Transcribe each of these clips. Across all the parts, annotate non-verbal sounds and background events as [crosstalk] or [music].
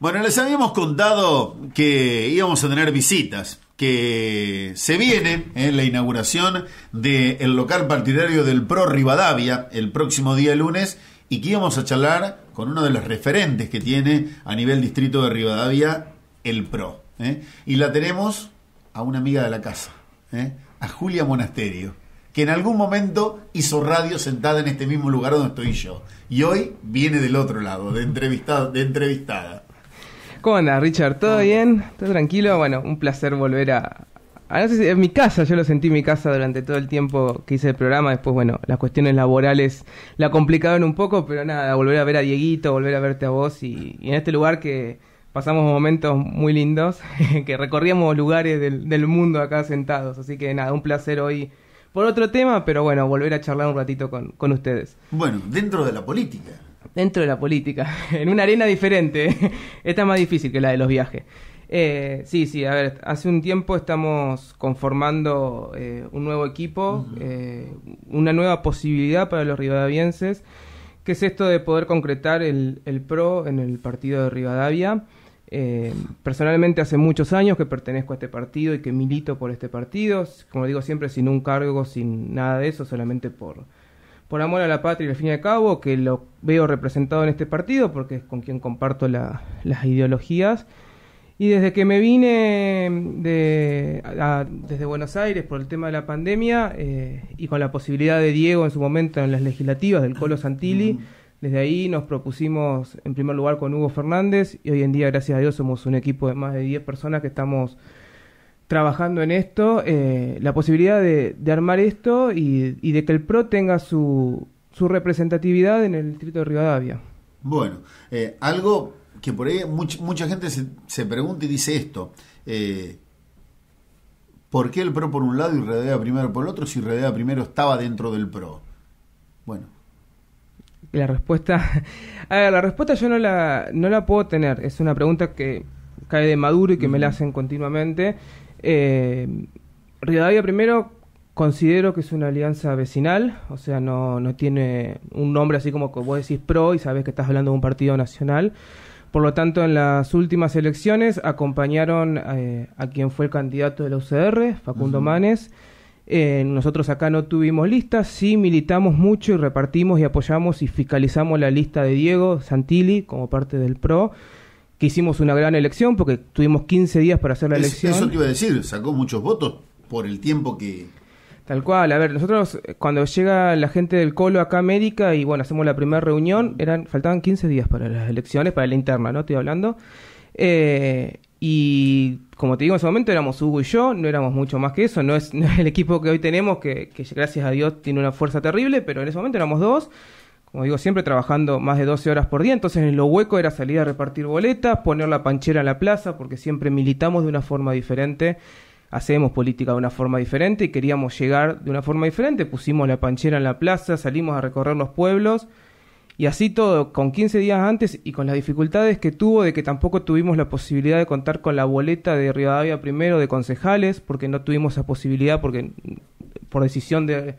Bueno, les habíamos contado que íbamos a tener visitas, que se viene eh, la inauguración del local partidario del PRO Rivadavia el próximo día lunes y que íbamos a charlar con uno de los referentes que tiene a nivel distrito de Rivadavia el PRO. Eh. Y la tenemos a una amiga de la casa, eh, a Julia Monasterio que en algún momento hizo radio sentada en este mismo lugar donde estoy yo. Y hoy viene del otro lado, de entrevistada. De entrevistada. ¿Cómo andas, Richard? ¿Todo bien? ¿Todo tranquilo? Bueno, un placer volver a, a... no sé si en mi casa, yo lo sentí en mi casa durante todo el tiempo que hice el programa. Después, bueno, las cuestiones laborales la complicaron un poco, pero nada, volver a ver a Dieguito, volver a verte a vos y, en este lugar que pasamos momentos muy lindos, [laughs] que recorríamos lugares del, del mundo acá sentados. Así que nada, un placer hoy por otro tema, pero bueno, volver a charlar un ratito con, con ustedes. Bueno, dentro de la política dentro de la política, [laughs] en una arena diferente. [laughs] Esta es más difícil que la de los viajes. Eh, sí, sí, a ver, hace un tiempo estamos conformando eh, un nuevo equipo, eh, una nueva posibilidad para los rivadavienses, que es esto de poder concretar el PRO en el partido de Rivadavia. personalmente hace muchos años que pertenezco a este partido y que milito por este partido, como digo siempre, sin un cargo, sin nada de eso, solamente por, por amor a la patria, y al fin y al cabo, que lo veo representado en este partido, porque es con quien comparto las ideologías. Y desde que me vine desde Buenos Aires por el tema de la pandemia eh, y con la posibilidad de Diego en su momento en las legislativas del Colo Santilli, mm. desde ahí nos propusimos en primer lugar con Hugo Fernández y hoy en día, gracias a Dios, somos un equipo de más de 10 personas que estamos trabajando en esto, eh, la posibilidad de, armar esto y, de que el PRO tenga su, representatividad en el distrito de Rivadavia. Bueno, eh, algo que por ahí mucha gente se, pregunta y dice esto, eh, ¿por qué el PRO por un lado y Rodea primero por el otro si Rodea primero estaba dentro del PRO? Bueno. La respuesta, a la respuesta yo no la, no la puedo tener, es una pregunta que cae de maduro y que me la hacen continuamente. Eh, Rivadavia primero considero que es una alianza vecinal, o sea, no, no tiene un nombre así como que vos decís pro y sabes que estás hablando de un partido nacional. Por lo tanto, en las últimas elecciones acompañaron eh, a quien fue el candidato de la UCR, Facundo Manes. Eh, nosotros acá no tuvimos lista sí militamos mucho y repartimos y apoyamos y fiscalizamos la lista de Diego Santilli como parte del PRO que hicimos una gran elección porque tuvimos 15 días para hacer la elección. Eso te iba a decir, sacó muchos votos por el tiempo que... Tal cual, a ver, nosotros eh, cuando llega la gente del Colo acá a América y bueno, hacemos la primera reunión, eran faltaban 15 días para las elecciones, para la interna, ¿no? Estoy hablando. Eh, y como te digo, en ese momento éramos Hugo y yo, no éramos mucho más que eso, no es, [laughs] no es el equipo que hoy tenemos, que, que gracias a Dios tiene una fuerza terrible, pero en ese momento éramos dos como digo, siempre trabajando más de 12 horas por día, entonces en lo hueco era salir a repartir boletas, poner la panchera en la plaza, porque siempre militamos de una forma diferente, hacemos política de una forma diferente y queríamos llegar de una forma diferente, pusimos la panchera en la plaza, salimos a recorrer los pueblos y así todo, con 15 días antes y con las dificultades que tuvo de que tampoco tuvimos la posibilidad de contar con la boleta de Rivadavia primero de concejales, porque no tuvimos esa posibilidad, porque por decisión de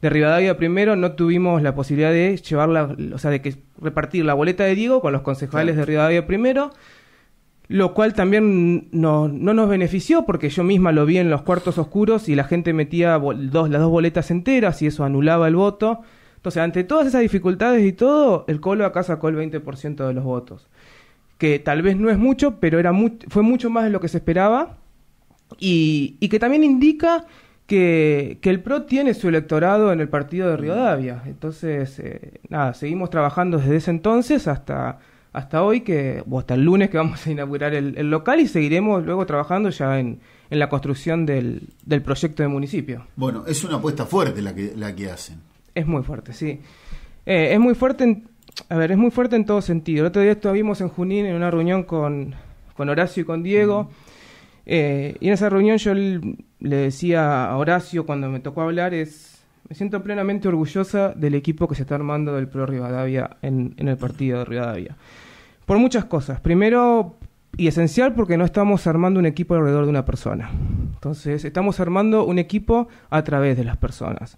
de Rivadavia primero no tuvimos la posibilidad de llevarla, o sea, de que repartir la boleta de Diego con los concejales de Rivadavia primero, lo cual también no, nos benefició porque yo misma lo vi en los cuartos oscuros y la gente metía dos, las dos boletas enteras y eso anulaba el voto. Entonces, ante todas esas dificultades y todo, el Colo acá sacó el 20% de los votos. Que tal vez no es mucho, pero era fue mucho más de lo que se esperaba. y que también indica que, el PRO tiene su electorado en el partido de Davia. Entonces, eh, nada, seguimos trabajando desde ese entonces hasta, hasta hoy, que, o hasta el lunes que vamos a inaugurar el, local y seguiremos luego trabajando ya en, la construcción del, proyecto de municipio. Bueno, es una apuesta fuerte la que, la que hacen. Es muy fuerte, sí. Eh, es muy fuerte en, a ver, es muy fuerte en todo sentido. El otro día estuvimos en Junín en una reunión con, Horacio y con Diego. Eh, y en esa reunión yo le decía a Horacio cuando me tocó hablar es, me siento plenamente orgullosa del equipo que se está armando del Pro Rivadavia en, en el partido de Rivadavia. Por muchas cosas. Primero, y esencial porque no estamos armando un equipo alrededor de una persona. Entonces, estamos armando un equipo a través de las personas.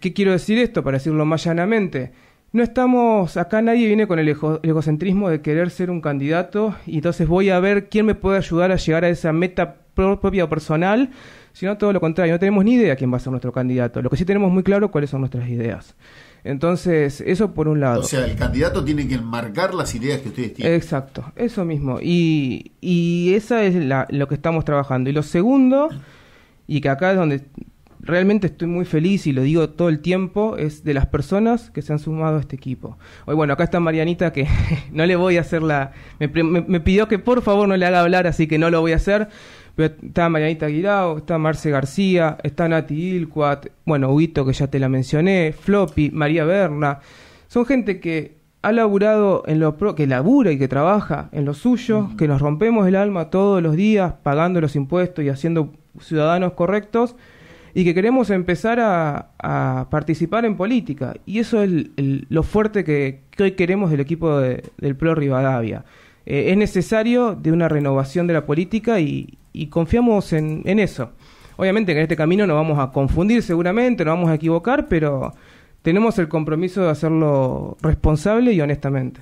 ¿Qué quiero decir esto? Para decirlo más llanamente, no estamos, acá nadie viene con el egocentrismo de querer ser un candidato y entonces voy a ver quién me puede ayudar a llegar a esa meta propia o personal, sino todo lo contrario, no tenemos ni idea quién va a ser nuestro candidato, lo que sí tenemos muy claro cuáles son nuestras ideas. Entonces, eso por un lado. O sea, el candidato tiene que enmarcar las ideas que ustedes tienen. Exacto, eso mismo. Y, y esa es lo que estamos trabajando. Y lo segundo, y que acá es donde realmente estoy muy feliz y lo digo todo el tiempo, es de las personas que se han sumado a este equipo. Hoy, bueno, acá está Marianita que [laughs] no le voy a hacer la... Me, pidió que por favor no le haga hablar, así que no lo voy a hacer. está Marianita Guirao, está Marce García, está Nati Ilcuat, bueno, Huito, que ya te la mencioné, Floppy, María Berna. Son gente que ha laburado en lo que labura y que trabaja en lo suyo, que nos rompemos el alma todos los días pagando los impuestos y haciendo ciudadanos correctos y que queremos empezar a, participar en política. Y eso es lo fuerte que, hoy queremos del equipo del PRO Rivadavia. Eh, es necesario de una renovación de la política y, confiamos en, eso. Obviamente que en este camino nos vamos a confundir seguramente, nos vamos a equivocar, pero tenemos el compromiso de hacerlo responsable y honestamente.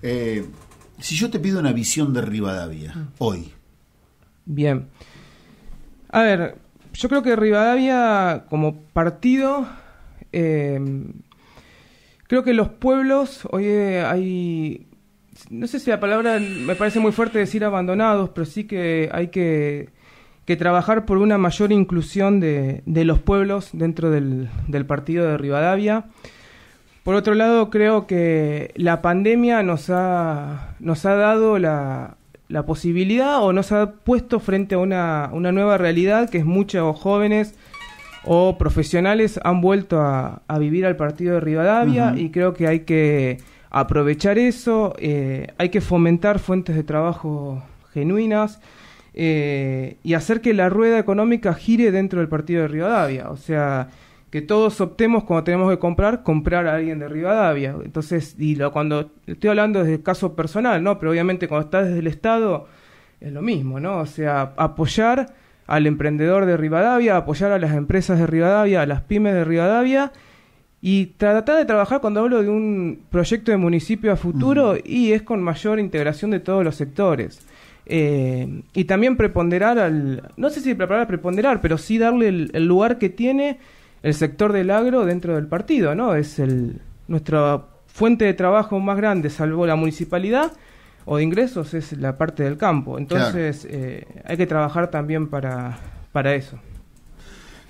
Eh, si yo te pido una visión de Rivadavia, mm. hoy. Bien. A ver, yo creo que Rivadavia como partido, em, creo que los pueblos, hoy hay, no sé si la palabra me parece muy fuerte decir abandonados, pero sí que hay que, trabajar por una mayor inclusión de, de los pueblos dentro del, del partido de Rivadavia. Por otro lado, creo que la pandemia nos ha, nos ha dado la, la posibilidad o no se ha puesto frente a una, nueva realidad que es muchos jóvenes o profesionales han vuelto a, vivir al partido de Rivadavia y creo que hay que aprovechar eso, eh, hay que fomentar fuentes de trabajo genuinas eh, y hacer que la rueda económica gire dentro del partido de Rivadavia. O sea, que todos optemos cuando tenemos que comprar, comprar a alguien de Rivadavia. Entonces, y cuando estoy hablando desde el caso personal, ¿no? Pero obviamente cuando estás desde el Estado es lo mismo, ¿no? O sea, apoyar al emprendedor de Rivadavia, apoyar a las empresas de Rivadavia, a las pymes de Rivadavia y tratar de trabajar cuando hablo de un proyecto de municipio a futuro y es con mayor integración de todos los sectores. Eh, y también preponderar al, no sé si preparar a preponderar, pero sí darle el lugar que tiene el sector del agro dentro del partido, ¿no? Es el, nuestra fuente de trabajo más grande, salvo la municipalidad o de ingresos, es la parte del campo. Entonces eh, hay que trabajar también para, para eso.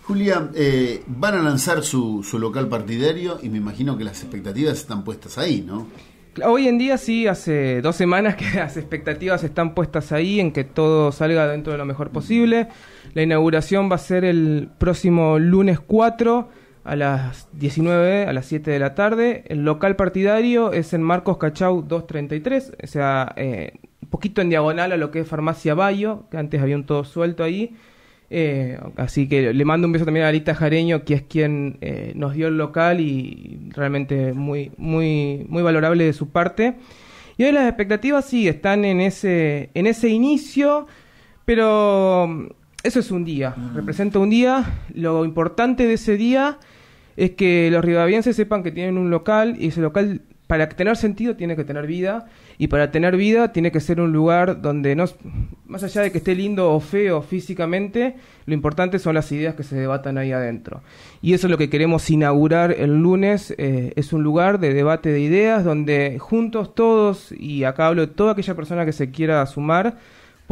Julia, eh, van a lanzar su, su local partidario y me imagino que las expectativas están puestas ahí, ¿no? Hoy en día sí, hace dos semanas que [laughs] las expectativas están puestas ahí en que todo salga dentro de lo mejor posible. La inauguración va a ser el próximo lunes 4 a las 19, a las 7 de la tarde. El local partidario es en Marcos Cachau 233, o sea, eh, un poquito en diagonal a lo que es Farmacia Bayo, que antes había un todo suelto ahí. Eh, así que le mando un beso también a Alita Jareño, que es quien eh, nos dio el local y realmente muy, muy, muy valorable de su parte. Y hoy las expectativas sí están en ese, en ese inicio, pero mm, eso es un día, mm. representa un día. Lo importante de ese día es que los ribavienses sepan que tienen un local y ese local para tener sentido tiene que tener vida y para tener vida tiene que ser un lugar donde no más allá de que esté lindo o feo físicamente, lo importante son las ideas que se debatan ahí adentro. Y eso es lo que queremos inaugurar el lunes, eh, es un lugar de debate de ideas donde juntos todos y acá hablo de toda aquella persona que se quiera sumar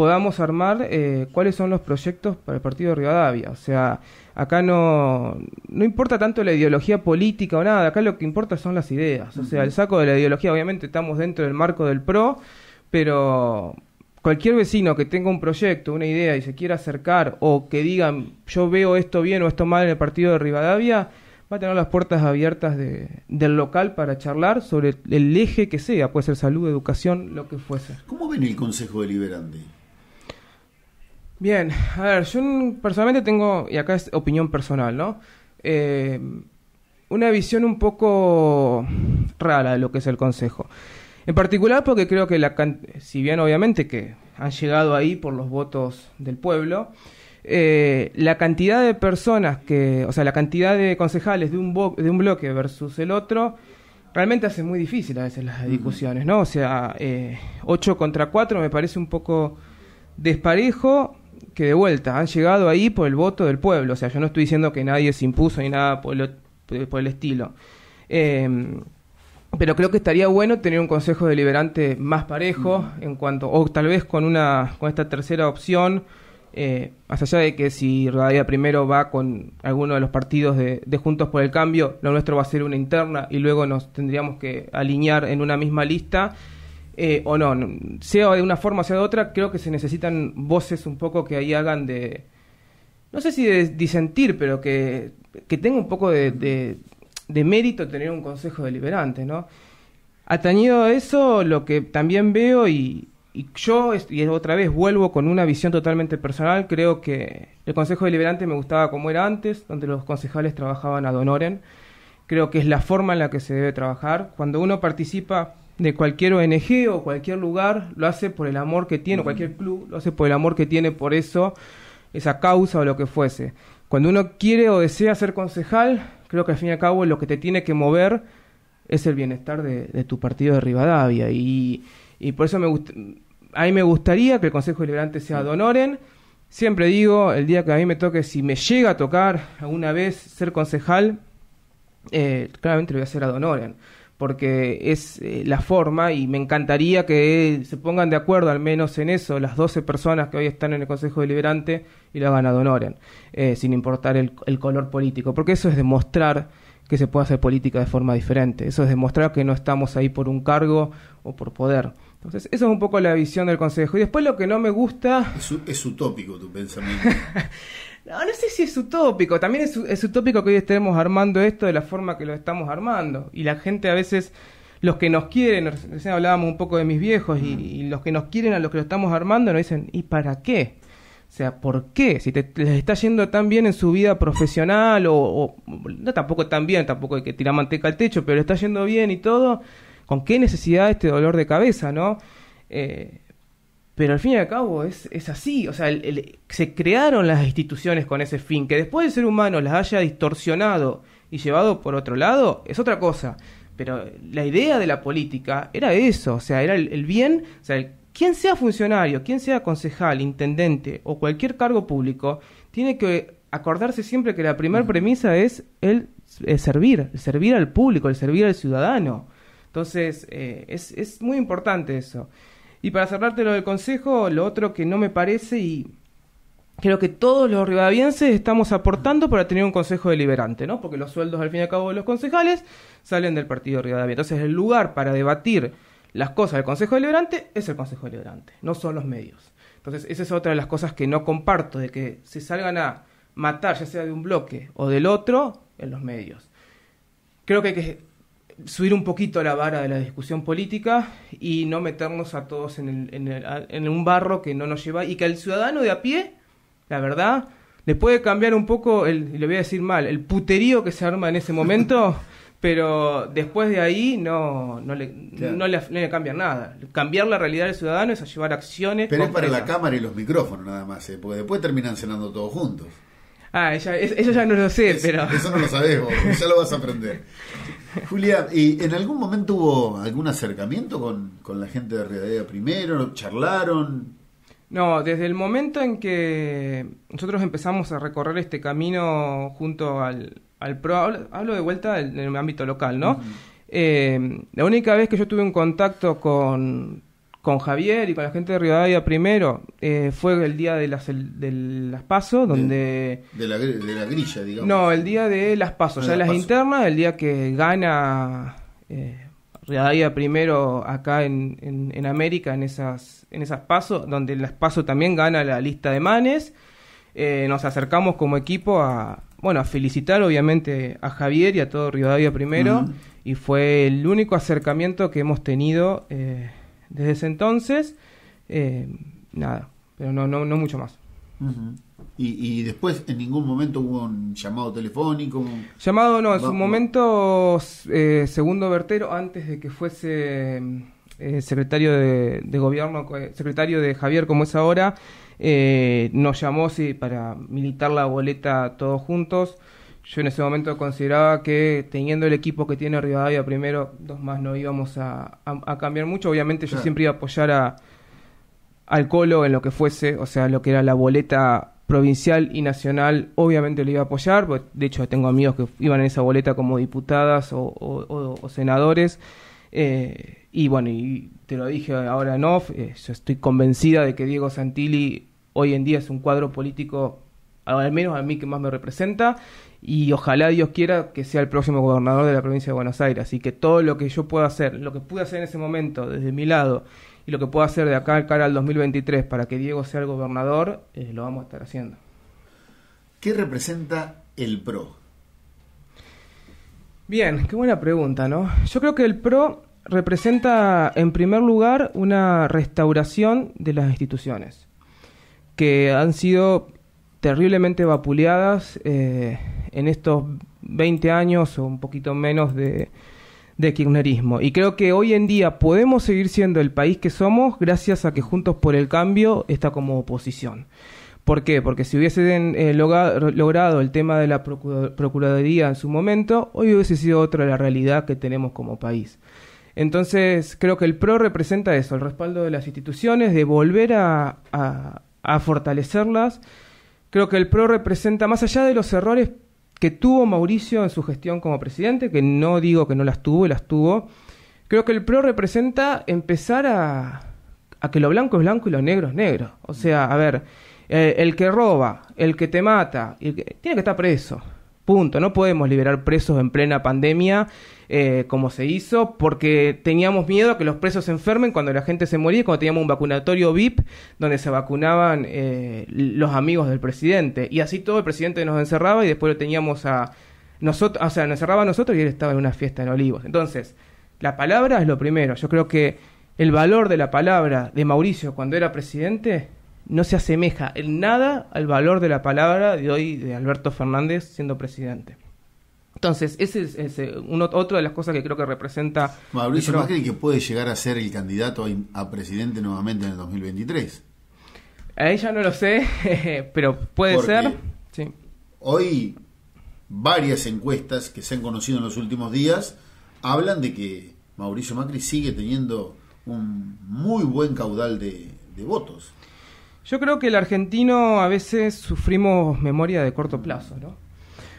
podamos armar eh, cuáles son los proyectos para el partido de Rivadavia. O sea, acá no, no importa tanto la ideología política o nada, acá lo que importa son las ideas. O sea, el saco de la ideología, obviamente estamos dentro del marco del PRO, pero cualquier vecino que tenga un proyecto, una idea y se quiera acercar o que diga yo veo esto bien o esto mal en el partido de Rivadavia, va a tener las puertas abiertas del local para charlar sobre el eje que sea, puede ser salud, educación, lo que fuese. ¿Cómo ven el Consejo Deliberante? Bien, a ver, yo personalmente tengo, y acá es opinión personal, ¿no? Eh, una visión un poco rara de lo que es el Consejo. En particular porque creo que, la, si bien obviamente que han llegado ahí por los votos del pueblo, eh, la cantidad de personas que, o sea, la cantidad de concejales de un, de un bloque versus el otro, realmente hace muy difícil a veces las discusiones, ¿no? O sea, 8 eh, contra 4 me parece un poco desparejo que de vuelta han llegado ahí por el voto del pueblo. O sea, yo no estoy diciendo que nadie se impuso ni nada por, por el estilo. Em, pero creo que estaría bueno tener un consejo deliberante más parejo mm. en cuanto, o tal vez con una, con esta tercera opción, eh, más allá de que si Rodavía primero va con alguno de los partidos de, de, Juntos por el Cambio, lo nuestro va a ser una interna y luego nos tendríamos que alinear en una misma lista. Eh, o no, sea de una forma o sea de otra, creo que se necesitan voces un poco que ahí hagan de, no sé si de disentir, pero que, tenga un poco de, de, mérito tener un consejo deliberante, ¿no? Atañido a eso, lo que también veo y, y yo, y otra vez vuelvo con una visión totalmente personal, creo que el Consejo Deliberante me gustaba como era antes, donde los concejales trabajaban a Donoren. Creo que es la forma en la que se debe trabajar. Cuando uno participa de cualquier ONG o cualquier lugar, lo hace por el amor que tiene, o cualquier club lo hace por el amor que tiene por eso, esa causa o lo que fuese. Cuando uno quiere o desea ser concejal, creo que al fin y al cabo lo que te tiene que mover es el bienestar de, tu partido de Rivadavia. Y, por eso me a mí me gustaría que el Consejo Deliberante sea Donoren. Siempre digo, el día que a mí me toque, si me llega a tocar alguna vez ser concejal, eh, claramente lo voy a hacer a Donoren porque es eh, la forma y me encantaría que se pongan de acuerdo al menos en eso las 12 personas que hoy están en el Consejo Deliberante y lo hagan adonoren, eh, sin importar el, color político, porque eso es demostrar que se puede hacer política de forma diferente, eso es demostrar que no estamos ahí por un cargo o por poder. Entonces, eso es un poco la visión del Consejo. Y después lo que no me gusta... Es, es utópico tu pensamiento. [laughs] No, sé si es utópico. También es, es utópico que hoy estemos armando esto de la forma que lo estamos armando. Y la gente a veces los que nos quieren, recién hablábamos un poco de mis viejos, y, los que nos quieren a los que lo estamos armando nos dicen, ¿y para qué? O sea, ¿por qué? Si te, les está yendo tan bien en su vida profesional, o, no tampoco tan bien, tampoco hay que tirar manteca al techo, pero está yendo bien y todo, ¿con qué necesidad este dolor de cabeza, no? Eh, pero al fin y al cabo es, es así, o sea, se crearon las instituciones con ese fin, que después el ser humano las haya distorsionado y llevado por otro lado, es otra cosa. Pero la idea de la política era eso, o sea, era el, bien, o sea, quien sea funcionario, quien sea concejal, intendente o cualquier cargo público, tiene que acordarse siempre que la primera premisa es el, servir, el servir al público, el servir al ciudadano. Entonces, eh, es, es muy importante eso. Y para cerrarte lo del consejo, lo otro que no me parece y creo que todos los ribadavienses estamos aportando para tener un consejo deliberante, ¿no? Porque los sueldos al fin y al cabo de los concejales salen del partido Rivadavia. Entonces el lugar para debatir las cosas del consejo deliberante es el consejo deliberante, no son los medios. Entonces esa es otra de las cosas que no comparto, de que se salgan a matar ya sea de un bloque o del otro en los medios. Creo que hay que subir un poquito la vara de la discusión política y no meternos a todos en, un barro que no nos lleva y que al ciudadano de a pie, la verdad, le puede cambiar un poco, el, le voy a decir mal, el puterío que se arma en ese momento, [laughs] pero después de ahí no, no, le, cambia no, le, nada. Cambiar la realidad del ciudadano es a llevar acciones. Pero es para la cámara y los micrófonos nada más, eh, porque después terminan cenando todos juntos. Ah, ella, eso ya no lo sé, pero... Eso no lo sabes vos, ya lo vas a aprender. [laughs] Julia, ¿y en algún momento hubo algún acercamiento con, la gente de Rivadavia primero? ¿Charlaron? No, desde el momento en que nosotros empezamos a recorrer este camino junto al, PRO, hablo, de vuelta en el ámbito local, ¿no? Eh, la única vez que yo tuve un contacto con con Javier y con la gente de Rivadavia primero. Eh, fue el día de las, el, las PASO, donde... De, la, grilla, digamos. No, el día de las pasos ya las internas, el día que gana eh, Rivadavia primero acá en, en, en, América, en esas, en esas PASO, donde las PASO también gana la lista de manes. Eh, nos acercamos como equipo a... Bueno, a felicitar obviamente a Javier y a todo Rivadavia primero. Y fue el único acercamiento que hemos tenido eh, desde ese entonces, eh, nada, pero no, no, no mucho más. y, y, después en ningún momento hubo un llamado telefónico. Llamado no, en su momento eh, Segundo vertero, antes de que fuese eh, secretario de, gobierno, secretario de Javier como es ahora, nos llamó sí, para militar la boleta todos juntos yo en ese momento consideraba que teniendo el equipo que tiene Rivadavia primero, dos más no íbamos a, cambiar mucho. Obviamente yo siempre iba a apoyar a, al Colo en lo que fuese, o sea, lo que era la boleta provincial y nacional, obviamente lo iba a apoyar, pues, de hecho tengo amigos que iban en esa boleta como diputadas o, senadores. Eh, y bueno, y te lo dije ahora en off, eh, yo estoy convencida de que Diego Santilli hoy en día es un cuadro político al menos a mí que más me representa y ojalá Dios quiera que sea el próximo gobernador de la provincia de Buenos Aires. y que todo lo que yo pueda hacer, lo que pude hacer en ese momento desde mi lado y lo que pueda hacer de acá al cara al 2023 para que Diego sea el gobernador, eh, lo vamos a estar haciendo. ¿Qué representa el PRO? Bien, qué buena pregunta, ¿no? Yo creo que el PRO representa en primer lugar una restauración de las instituciones que han sido terriblemente vapuleadas. Eh, en estos 20 años o un poquito menos de, kirchnerismo. Y creo que hoy en día podemos seguir siendo el país que somos gracias a que Juntos por el Cambio está como oposición. ¿Por qué? Porque si hubiesen eh, logrado el tema de la Procuraduría en su momento, hoy hubiese sido otra la realidad que tenemos como país. Entonces, creo que el PRO representa eso, el respaldo de las instituciones, de volver a fortalecerlas. Creo que el PRO representa, más allá de los errores que tuvo Mauricio en su gestión como presidente, que no digo que no las tuvo, las tuvo. Creo que el PRO representa empezar a, que lo blanco es blanco y lo negro es negro. O sea, a ver, eh, el que roba, el que te mata, tiene que estar preso. No podemos liberar presos en plena pandemia eh, como se hizo porque teníamos miedo a que los presos se enfermen cuando la gente se moría, cuando teníamos un vacunatorio VIP donde se vacunaban eh, los amigos del presidente. Y así todo el presidente nos encerraba y después lo teníamos a nosotros, o sea, nos encerraba a nosotros y él estaba en una fiesta en Olivos. Entonces, la palabra es lo primero. Yo creo que el valor de la palabra de Mauricio cuando era presidente no se asemeja en nada al valor de la palabra de hoy de Alberto Fernández siendo presidente. Entonces, ese es, eh, otra de las cosas que creo que representa... Mauricio Macri que puede llegar a ser el candidato a, presidente nuevamente en el 2023. Ahí ya no lo sé, [laughs] pero puede ser. Sí. Hoy varias encuestas que se han conocido en los últimos días hablan de que Mauricio Macri sigue teniendo un muy buen caudal de votos. Yo creo que el argentino a veces sufrimos memoria de corto plazo, ¿no?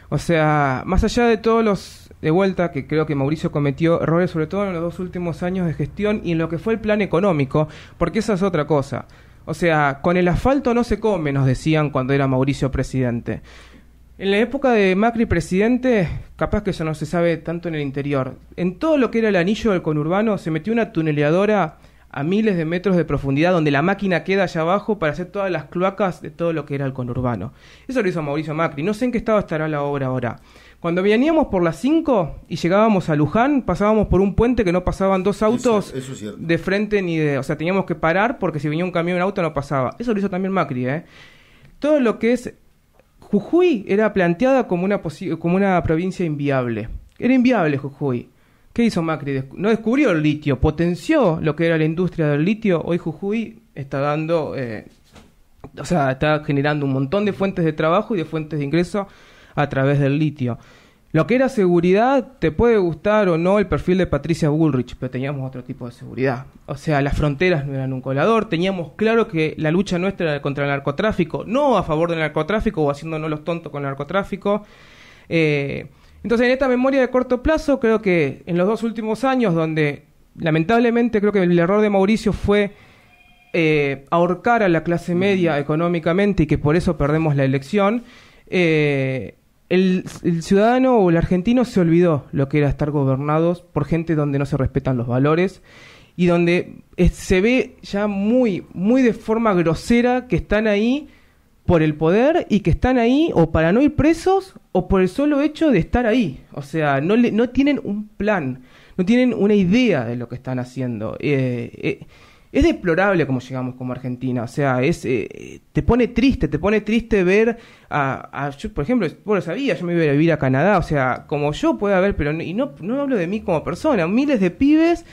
O sea, más allá de todos los de vuelta que creo que Mauricio cometió errores, sobre todo en los dos últimos años de gestión y en lo que fue el plan económico, porque esa es otra cosa. O sea, con el asfalto no se come, nos decían cuando era Mauricio presidente. En la época de Macri presidente, capaz que eso no se sabe tanto en el interior. En todo lo que era el anillo del conurbano se metió una tuneleadora a miles de metros de profundidad, donde la máquina queda allá abajo para hacer todas las cloacas de todo lo que era el conurbano. Eso lo hizo Mauricio Macri. No sé en qué estado estará la obra ahora. Cuando veníamos por las 5 y llegábamos a Luján, pasábamos por un puente que no pasaban dos autos de frente ni de... O sea, teníamos que parar porque si venía un camión un auto no pasaba. Eso lo hizo también Macri, ¿eh? Todo lo que es... Jujuy era planteada como una, como una provincia inviable. Era inviable Jujuy. ¿Qué hizo Macri? No descubrió el litio, potenció lo que era la industria del litio. Hoy Jujuy está dando, eh, o sea, está generando un montón de fuentes de trabajo y de fuentes de ingreso a través del litio. Lo que era seguridad, te puede gustar o no el perfil de Patricia Bullrich, pero teníamos otro tipo de seguridad. O sea, las fronteras no eran un colador, teníamos claro que la lucha nuestra era contra el narcotráfico, no a favor del narcotráfico o haciéndonos los tontos con el narcotráfico. Eh, entonces, en esta memoria de corto plazo, creo que en los dos últimos años, donde lamentablemente creo que el error de Mauricio fue eh, ahorcar a la clase media económicamente y que por eso perdemos la elección, eh, el, ciudadano o el argentino se olvidó lo que era estar gobernados por gente donde no se respetan los valores y donde se ve ya muy, muy de forma grosera que están ahí por el poder y que están ahí o para no ir presos o por el solo hecho de estar ahí. O sea, no, le, no tienen un plan, no tienen una idea de lo que están haciendo. Eh, eh, es deplorable como llegamos como Argentina, o sea, es eh, te pone triste, te pone triste ver a, por ejemplo, vos lo sabía, yo me iba a vivir a Canadá, o sea, como yo pueda ver, pero y no, no hablo de mí como persona, miles de pibes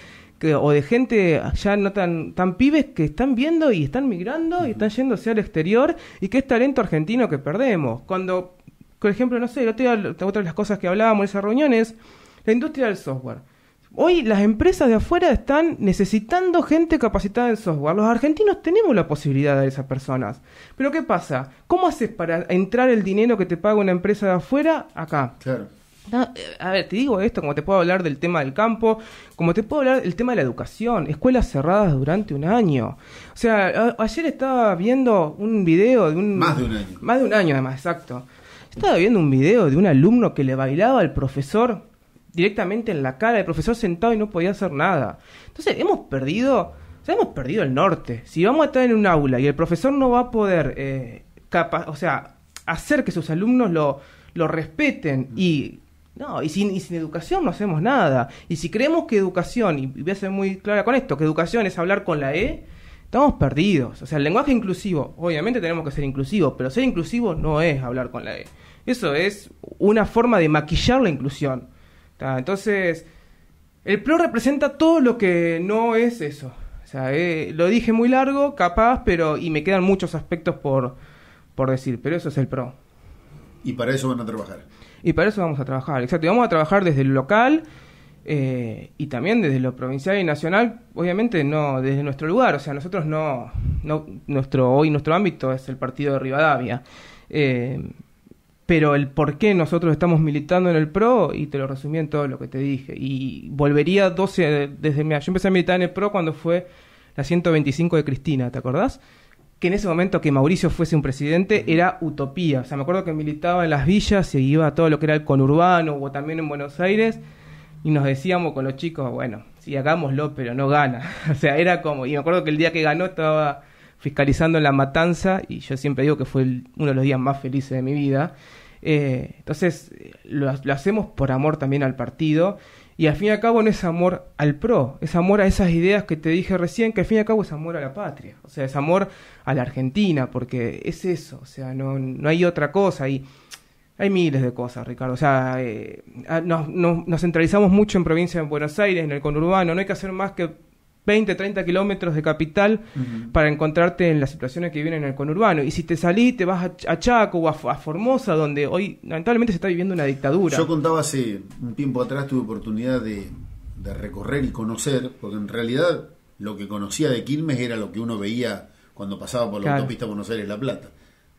o de gente ya no tan, tan pibes que están viendo y están migrando y están yéndose al exterior y que es talento argentino que perdemos. Cuando, por ejemplo, no sé, otra de las cosas que hablábamos en esas reuniones, la industria del software. Hoy las empresas de afuera están necesitando gente capacitada en software. Los argentinos tenemos la posibilidad de esas personas. Pero ¿qué pasa? ¿Cómo haces para entrar el dinero que te paga una empresa de afuera acá? Claro. Eh, a ver, te digo esto, como te puedo hablar del tema del campo, como te puedo hablar del tema de la educación, escuelas cerradas durante un año. O sea, ayer estaba viendo un video de un... Más de un año. Más de un año además, exacto. Estaba viendo un video de un alumno que le bailaba al profesor directamente en la cara, el profesor sentado y no podía hacer nada. Entonces, hemos perdido, hemos perdido el norte. Si vamos a estar en un aula y el profesor no va a poder, eh, o sea, hacer que sus alumnos lo, lo respeten y no, y sin, educación no hacemos nada. Y si creemos que educación, y voy a ser muy clara con esto, que educación es hablar con la E, estamos perdidos. O sea, el lenguaje inclusivo, obviamente tenemos que ser inclusivos, pero ser inclusivo no es hablar con la E. Eso es una forma de maquillar la inclusión. Entonces, el PRO representa todo lo que no es eso. O sea, eh, lo dije muy largo, capaz, pero y me quedan muchos aspectos por, por decir, pero eso es el PRO. Y para eso van a trabajar. Y para eso vamos a trabajar, exacto. Y vamos a trabajar desde el local eh, y también desde lo provincial y nacional, obviamente no desde nuestro lugar. O sea, nosotros no, no nuestro hoy nuestro ámbito es el partido de Rivadavia. Eh, pero el por qué nosotros estamos militando en el PRO, y te lo resumí en todo lo que te dije, y volvería 12, desde mi... Yo empecé a militar en el PRO cuando fue la 125 de Cristina, ¿te acordás? que en ese momento que Mauricio fuese un presidente era utopía. O sea, me acuerdo que militaba en las villas y iba a todo lo que era el conurbano o también en Buenos Aires y nos decíamos con los chicos, bueno, sí, hagámoslo, pero no gana. [laughs] o sea, era como, y me acuerdo que el día que ganó estaba fiscalizando la matanza y yo siempre digo que fue uno de los días más felices de mi vida. Eh, entonces, eh, lo, lo hacemos por amor también al partido y al fin y al cabo no es amor al pro, es amor a esas ideas que te dije recién, que al fin y al cabo es amor a la patria, o sea, es amor a la Argentina, porque es eso, o sea, no, hay otra cosa. Y hay miles de cosas, Ricardo. O sea, eh, ah, nos, nos, centralizamos mucho en provincia de Buenos Aires, en el conurbano. No hay que hacer más que 20, 30 kilómetros de capital para encontrarte en las situaciones que vienen en el conurbano. Y si te salís, te vas a, Chaco o a, Formosa, donde hoy lamentablemente se está viviendo una dictadura. Yo contaba hace un tiempo atrás, tuve oportunidad de, recorrer y conocer, porque en realidad lo que conocía de Quilmes era lo que uno veía cuando pasaba por la claro. autopista Buenos Aires-La Plata.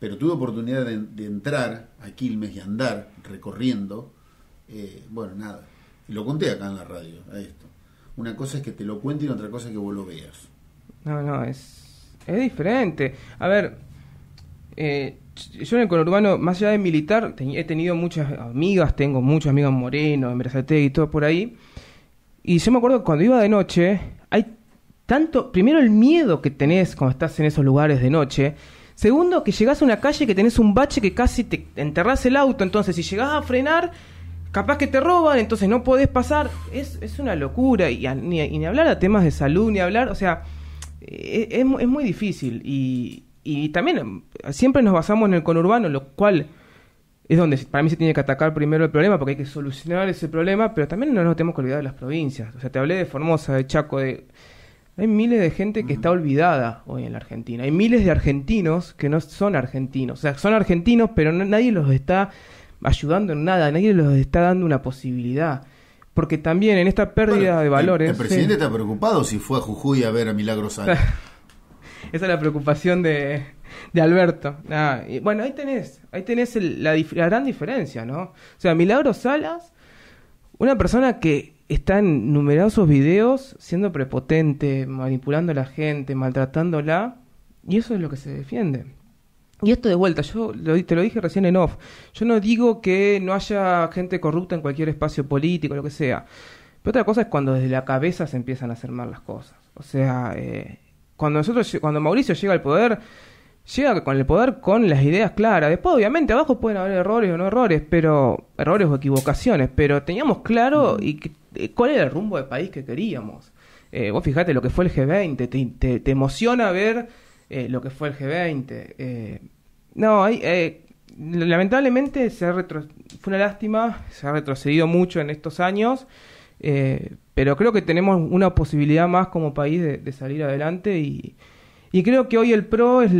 Pero tuve oportunidad de, entrar a Quilmes y andar recorriendo. Eh, bueno, nada. Lo conté acá en la radio, a esto. Una cosa es que te lo cuente y otra cosa es que vos lo veas. No, no, es, es diferente. A ver, eh, yo en el conurbano, más allá de militar, he tenido muchas amigas, tengo muchas amigas morenos, Moreno, en y todo por ahí. Y yo me acuerdo que cuando iba de noche, hay tanto, primero el miedo que tenés cuando estás en esos lugares de noche, Segundo, que llegás a una calle que tenés un bache que casi te enterrás el auto. Entonces, si llegás a frenar, capaz que te roban, entonces no podés pasar. Es, es una locura. Y, ni, ni, hablar de temas de salud, ni hablar. O sea, eh, es, muy difícil. Y, y, también eh, siempre nos basamos en el conurbano, lo cual es donde para mí se tiene que atacar primero el problema, porque hay que solucionar ese problema, pero también no nos tenemos que olvidar de las provincias. O sea, te hablé de Formosa, de Chaco, de. Hay miles de gente que está olvidada hoy en la Argentina. Hay miles de argentinos que no son argentinos. O sea, son argentinos, pero nadie los está ayudando en nada, nadie les está dando una posibilidad. Porque también en esta pérdida de valores. El, presidente está preocupado si fue a Jujuy a ver a Milagros Salas? [laughs] Esa es la preocupación de, de Alberto. Ah, bueno, ahí tenés, ahí tenés la, gran diferencia, ¿no? O sea, Milagros Salas, una persona que está en numerosos videos siendo prepotente, manipulando a la gente, maltratándola, y eso es lo que se defiende. Y esto de vuelta, yo te lo dije recién en off, yo no digo que no haya gente corrupta en cualquier espacio político, lo que sea. Pero otra cosa es cuando desde la cabeza se empiezan a hacer mal las cosas. O sea, eh, cuando nosotros, cuando Mauricio llega al poder, llega con el poder con las ideas claras. Después, obviamente, abajo pueden haber errores o no errores, pero errores o equivocaciones. Pero teníamos claro y, eh, cuál era el rumbo del país que queríamos. Eh, vos fijate lo que fue el G20, te emociona ver eh, lo que fue el G20. Eh, no, hay, eh, lamentablemente se fue una lástima, se ha retrocedido mucho en estos años, pero creo que tenemos una posibilidad más como país de, salir adelante y, y creo que hoy el PRO es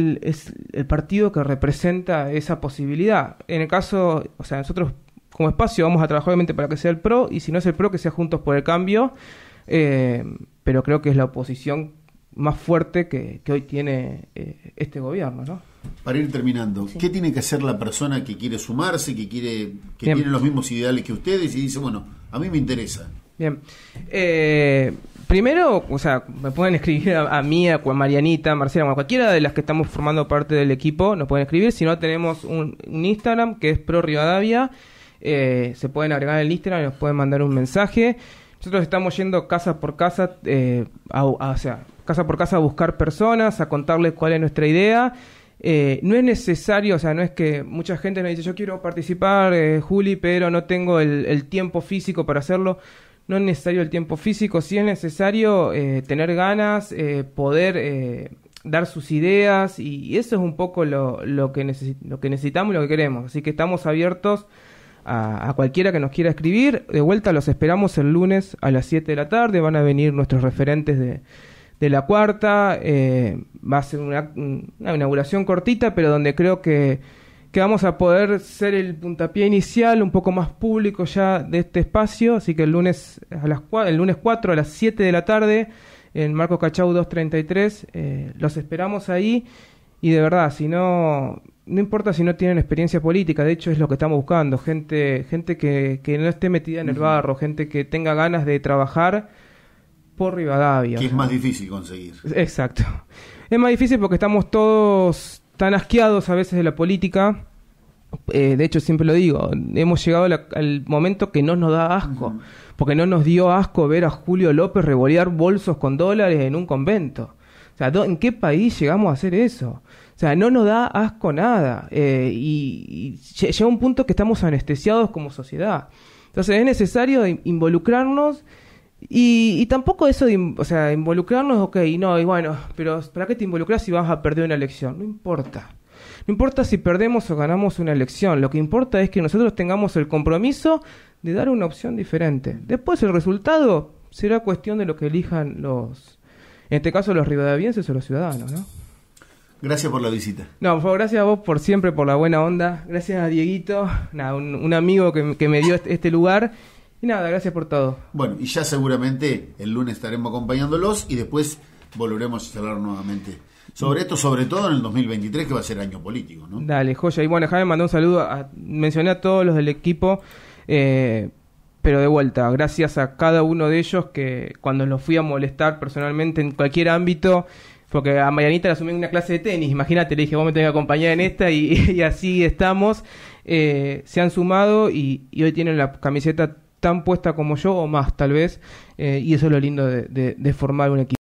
el, partido que representa esa posibilidad. En el caso, o sea, nosotros como espacio vamos a trabajar obviamente para que sea el PRO y si no es el PRO que sea Juntos por el Cambio, pero creo que es la oposición más fuerte que, que hoy tiene eh, este gobierno, Para ir terminando, ¿qué tiene que hacer la persona que quiere sumarse, que quiere, que tiene los mismos ideales que ustedes y dice, bueno, a mí me interesa? Bien. Eh, primero, o sea, me pueden escribir a, mí, a Marianita, a Marcela, a cualquiera de las que estamos formando parte del equipo, nos pueden escribir. Si no, tenemos un, Instagram que es Pro Rivadavia. Eh, se pueden agregar el Instagram, nos pueden mandar un mensaje. Nosotros estamos yendo casa por casa, eh, a, o sea, casa por casa a buscar personas, a contarles cuál es nuestra idea. Eh, no es necesario, o sea, no es que mucha gente nos dice, yo quiero participar, eh, Juli, pero no tengo el, tiempo físico para hacerlo. No es necesario el tiempo físico, sí es necesario eh, tener ganas, eh, poder dar sus ideas y, eso es un poco lo, lo, que lo que necesitamos y lo que queremos. Así que estamos abiertos a, cualquiera que nos quiera escribir. De vuelta los esperamos el lunes a las 7 de la tarde. Van a venir nuestros referentes de, de la cuarta. Eh, va a ser una, inauguración cortita, pero donde creo que, vamos a poder ser el puntapié inicial, un poco más público ya de este espacio. Así que el lunes, a las, el lunes 4 a las 7 de la tarde en Marco Cachau 233. Eh, los esperamos ahí. Y de verdad, si no no importa si no tienen experiencia política, de hecho es lo que estamos buscando, gente, gente que, no esté metida en el barro, gente que tenga ganas de trabajar por Rivadavia. Que es más difícil conseguir. Exacto. Es más difícil porque estamos todos tan asqueados a veces de la política. Eh, de hecho, siempre lo digo, hemos llegado al momento que no nos da asco, porque no nos dio asco ver a Julio López revolear bolsos con dólares en un convento. O sea, ¿en qué país llegamos a hacer eso? O sea, no nos da asco nada. Eh, y, llega un punto que estamos anestesiados como sociedad. Entonces es necesario involucrarnos y, tampoco eso de o sea, involucrarnos, ok, no, y bueno, pero ¿para qué te involucras si vas a perder una elección? No importa. No importa si perdemos o ganamos una elección, lo que importa es que nosotros tengamos el compromiso de dar una opción diferente. Después el resultado será cuestión de lo que elijan los, en este caso los ribadavienses o los ciudadanos, ¿no? Gracias por la visita. No, por favor, gracias a vos por siempre, por la buena onda. Gracias a Dieguito, nada, un, amigo que, me dio este lugar. Y nada, gracias por todo. Bueno, y ya seguramente el lunes estaremos acompañándolos y después volveremos a hablar nuevamente sobre esto, sobre todo en el 2023, que va a ser año político, ¿no? Dale, joya. Y bueno, Jaime mandó un saludo. mencioné a todos los del equipo. Eh, pero de vuelta, gracias a cada uno de ellos que cuando los fui a molestar personalmente en cualquier ámbito, porque a Marianita la asumí en una clase de tenis, imagínate, le dije, vos me tenés que acompañar en esta y, [laughs] así estamos. Eh, se han sumado y, hoy tienen la camiseta tan puesta como yo o más tal vez, eh, y eso es lo lindo de formar un equipo.